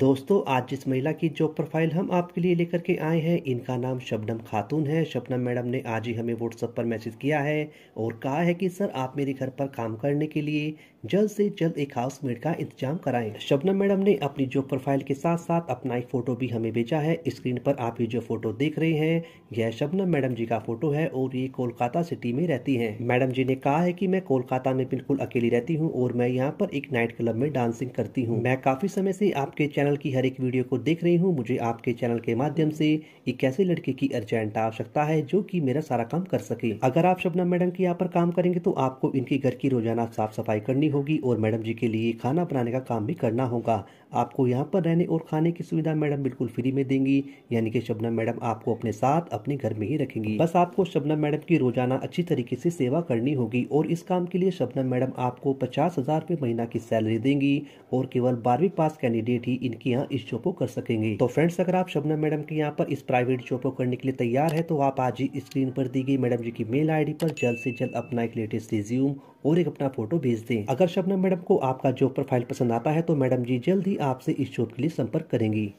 दोस्तों आज जिस महिला की जॉब प्रोफाइल हम आपके लिए लेकर के आए हैं इनका नाम शबनम खातून है शबनम मैडम ने आज ही हमें व्हाट्सअप पर मैसेज किया है और कहा है कि सर आप मेरे घर पर काम करने के लिए जल्द से जल्द एक हाउस मेड का इंतजाम कराएं शबनम मैडम ने अपनी जॉब प्रोफाइल के साथ साथ अपना एक फ़ोटो भी हमें भेजा है स्क्रीन पर आप ये जो फ़ोटो देख रहे हैं यह शबनम मैडम जी का फ़ोटो है और ये कोलकाता सिटी में रहती हैं मैडम जी ने कहा है कि मैं कोलकाता में बिल्कुल अकेली रहती हूँ और मैं यहाँ पर एक नाइट क्लब में डांसिंग करती हूँ मैं काफ़ी समय से आपके चैनल की हर एक वीडियो को देख रही हूँ मुझे आपके चैनल के माध्यम से एक ऐसे लड़के की अर्जेंट आवश्यकता है जो कि मेरा सारा काम कर सके अगर आप शबनम मैडम के यहाँ पर काम करेंगे तो आपको इनके घर की रोजाना साफ सफाई करनी होगी और मैडम जी के लिए खाना बनाने का काम भी करना होगा आपको यहाँ पर रहने और खाने की सुविधा मैडम बिल्कुल फ्री में देंगी यानी कि शबनम मैडम आपको अपने साथ अपने घर में ही रखेंगी बस आपको शबनम मैडम की रोजाना अच्छी तरीके से सेवा करनी होगी और इस काम के लिए शबनम मैडम आपको पचास हजार महीना की सैलरी देंगी और केवल बारहवीं पास कैंडिडेट ही इनके यहाँ इस जॉब को कर सकेंगे तो फ्रेंड्स अगर आप शबनम मैडम के यहाँ पर इस प्राइवेट जॉब को करने के लिए तैयार है तो आप आज ही स्क्रीन पर दी गई मैडम जी की मेल आई पर जल्द ऐसी जल्द अपना एक लेटेस्ट रिज्यूम और एक अपना फोटो भेज दें अगर अगर शबनम मैडम को आपका जॉब प्रोफाइल पसंद आता है तो मैडम जी जल्द ही आपसे इस जॉब के लिए संपर्क करेंगी